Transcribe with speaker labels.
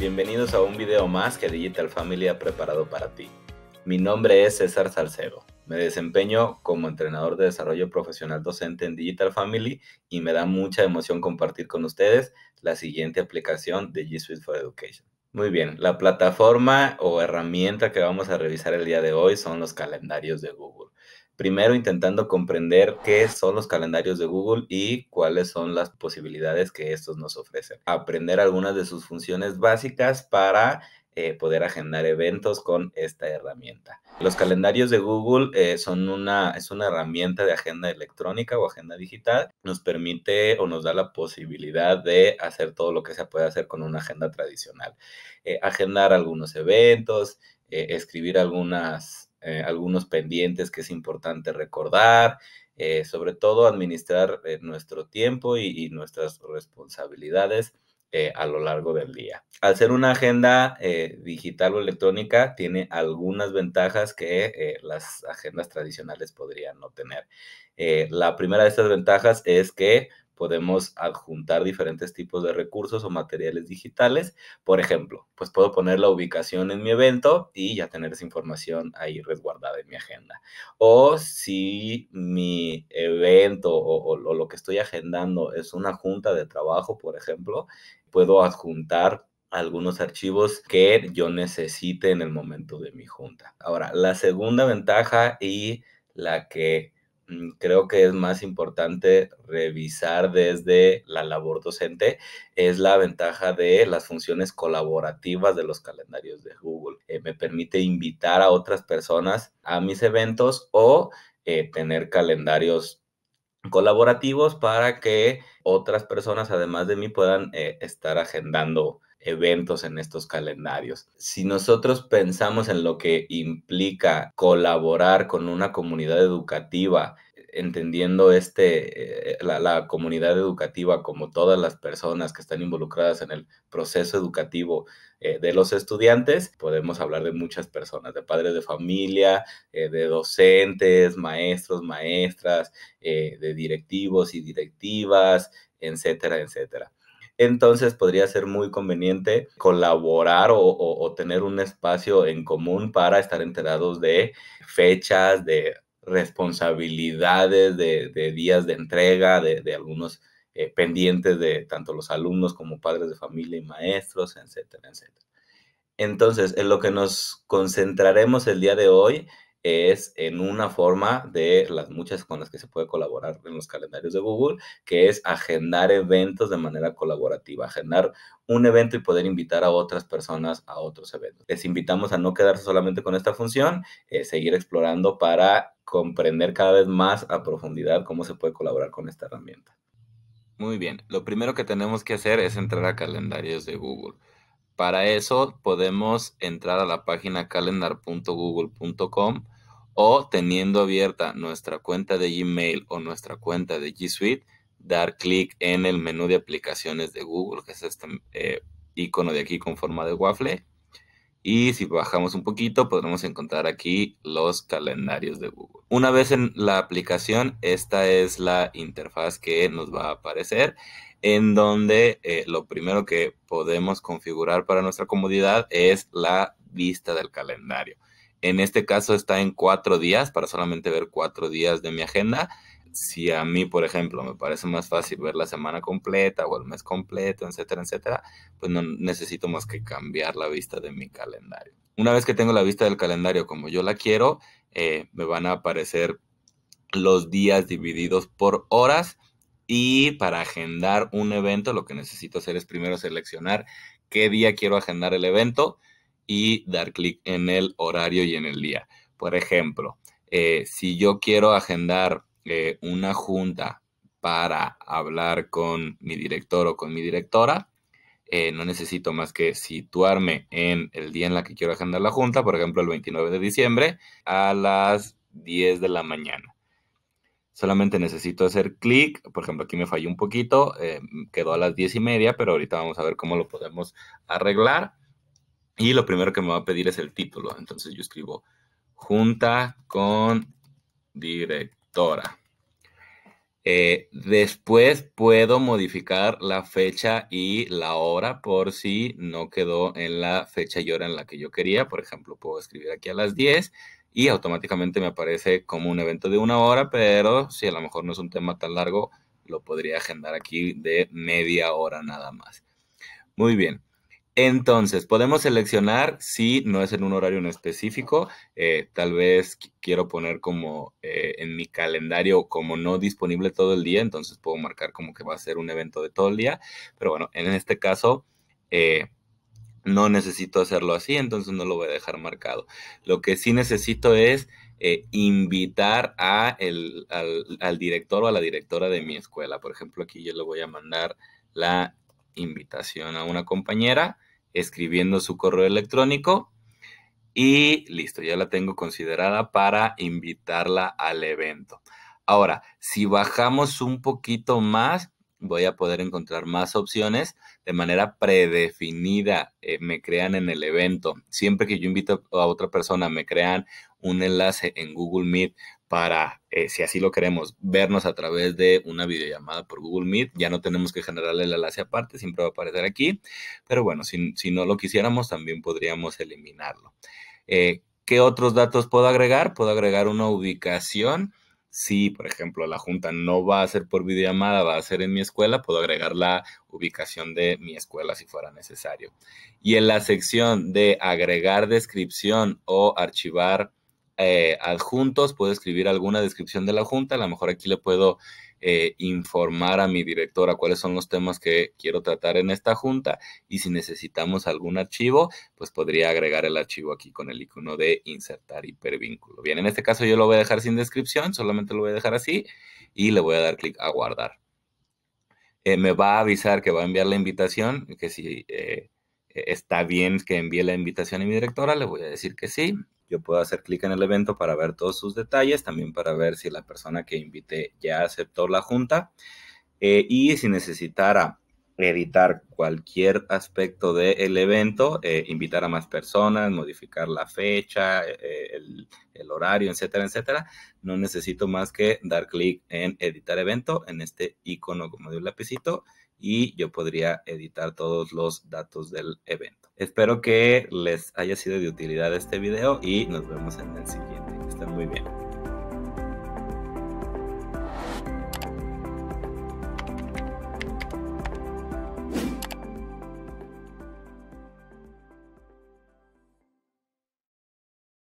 Speaker 1: Bienvenidos a un video más que Digital Family ha preparado para ti. Mi nombre es César Salcedo. Me desempeño como entrenador de desarrollo profesional docente en Digital Family y me da mucha emoción compartir con ustedes la siguiente aplicación de G Suite for Education. Muy bien, la plataforma o herramienta que vamos a revisar el día de hoy son los calendarios de Google. Primero intentando comprender qué son los calendarios de Google y cuáles son las posibilidades que estos nos ofrecen. Aprender algunas de sus funciones básicas para eh, poder agendar eventos con esta herramienta. Los calendarios de Google eh, son una, es una herramienta de agenda electrónica o agenda digital. Nos permite o nos da la posibilidad de hacer todo lo que se puede hacer con una agenda tradicional. Eh, agendar algunos eventos, escribir algunas eh, algunos pendientes que es importante recordar, eh, sobre todo administrar eh, nuestro tiempo y nuestras responsabilidades a lo largo del día. Al ser una agenda digital o electrónica, tiene algunas ventajas que las agendas tradicionales podrían no tener. la primera de estas ventajas es que podemos adjuntar diferentes tipos de recursos o materiales digitales. Por ejemplo, pues puedo poner la ubicación en mi evento y ya tener esa información ahí resguardada en mi agenda. O si mi evento o, lo que estoy agendando es una junta de trabajo, por ejemplo, puedo adjuntar algunos archivos que yo necesite en el momento de mi junta. Ahora, la segunda ventaja y la que Mm, creo que es más importante revisar desde la labor docente es la ventaja de las funciones colaborativas de los calendarios de Google. Eh, me permite invitar a otras personas a mis eventos o eh, tener calendarios colaborativos para que otras personas, además de mí, puedan eh, estar agendando eventos en estos calendarios. Si nosotros pensamos en lo que implica colaborar con una comunidad educativa, entendiendo este, eh, la, comunidad educativa como todas las personas que están involucradas en el proceso educativo eh, de los estudiantes, podemos hablar de muchas personas, de padres de familia, eh, de docentes, maestros, maestras, de directivos y directivas, etcétera, etcétera entonces podría ser muy conveniente colaborar o, tener un espacio en común para estar enterados de fechas, de responsabilidades, de, días de entrega, de, algunos eh, pendientes de tanto los alumnos como padres de familia y maestros, etcétera, etcétera. Entonces, en lo que nos concentraremos el día de hoy es en una forma de las muchas con las que se puede colaborar en los calendarios de Google, que es agendar eventos de manera colaborativa, agendar un evento y poder invitar a otras personas a otros eventos. Les invitamos a no quedarse solamente con esta función, eh, seguir explorando para comprender cada vez más a profundidad cómo se puede colaborar con esta herramienta. Muy bien, lo primero que tenemos que hacer es entrar a calendarios de Google. Para eso podemos entrar a la página calendar.google.com o teniendo abierta nuestra cuenta de Gmail o nuestra cuenta de G Suite, dar clic en el menú de aplicaciones de Google, que es este eh, icono de aquí con forma de waffle. Y si bajamos un poquito, podremos encontrar aquí los calendarios de Google. Una vez en la aplicación, esta es la interfaz que nos va a aparecer, en donde eh, lo primero que podemos configurar para nuestra comodidad es la vista del calendario. En este caso está en cuatro días para solamente ver cuatro días de mi agenda. Si a mí, por ejemplo, me parece más fácil ver la semana completa o el mes completo, etcétera, etcétera, pues no necesito más que cambiar la vista de mi calendario. Una vez que tengo la vista del calendario como yo la quiero, eh, me van a aparecer los días divididos por horas y para agendar un evento lo que necesito hacer es primero seleccionar qué día quiero agendar el evento y dar clic en el horario y en el día. Por ejemplo, eh, si yo quiero agendar eh, una junta para hablar con mi director o con mi directora, eh, no necesito más que situarme en el día en la que quiero agendar la junta, por ejemplo, el 29 de diciembre a las 10 de la mañana. Solamente necesito hacer clic, por ejemplo, aquí me falló un poquito, quedó a las 10 y media, pero ahorita vamos a ver cómo lo podemos arreglar. Y lo primero que me va a pedir es el título. Entonces yo escribo junta con directora. Eh, después puedo modificar la fecha y la hora por si no quedó en la fecha y hora en la que yo quería. Por ejemplo, puedo escribir aquí a las 10 y automáticamente me aparece como un evento de una hora, pero si a lo mejor no es un tema tan largo, lo podría agendar aquí de media hora nada más. Muy bien. Entonces, podemos seleccionar si no es en un horario en específico. Eh, tal vez quiero poner como eh, en mi calendario como no disponible todo el día, entonces puedo marcar como que va a ser un evento de todo el día. Pero bueno, en este caso, eh, no necesito hacerlo así, entonces no lo voy a dejar marcado. Lo que sí necesito es invitar al, al, director o a la directora de mi escuela. Por ejemplo, aquí yo le voy a mandar la invitación a una compañera, escribiendo su correo electrónico y listo, ya la tengo considerada para invitarla al evento. Ahora, si bajamos un poquito más, voy a poder encontrar más opciones de manera predefinida. Eh, me crean en el evento. Siempre que yo invito a otra persona, me crean un enlace en Google Meet para, eh, si así lo queremos, vernos a través de una videollamada por Google Meet. Ya no tenemos que generarle el enlace aparte, siempre va a aparecer aquí. Pero bueno, si, no lo quisiéramos, también podríamos eliminarlo. Eh, ¿Qué otros datos puedo agregar? Puedo agregar una ubicación. Si, por ejemplo, la junta no va a ser por videollamada, va a ser en mi escuela, puedo agregar la ubicación de mi escuela si fuera necesario. Y en la sección de agregar descripción o archivar eh, adjuntos, puedo escribir alguna descripción de la junta, a lo mejor aquí le puedo eh, informar a mi directora cuáles son los temas que quiero tratar en esta junta y si necesitamos algún archivo, pues podría agregar el archivo aquí con el icono de insertar hipervínculo. Bien, en este caso yo lo voy a dejar sin descripción, solamente lo voy a dejar así y le voy a dar clic a guardar. Eh, me va a avisar que va a enviar la invitación, que si está bien que envíe la invitación a mi directora, le voy a decir que sí yo puedo hacer clic en el evento para ver todos sus detalles, también para ver si la persona que invité ya aceptó la junta. Eh, y si necesitara editar cualquier aspecto del evento, eh, invitar a más personas, modificar la fecha, eh, el, el, horario, etcétera, etcétera. No necesito más que dar clic en editar evento, en este icono como de un lapicito, y yo podría editar todos los datos del evento. Espero que les haya sido de utilidad este video y nos vemos en el siguiente. Estén muy bien.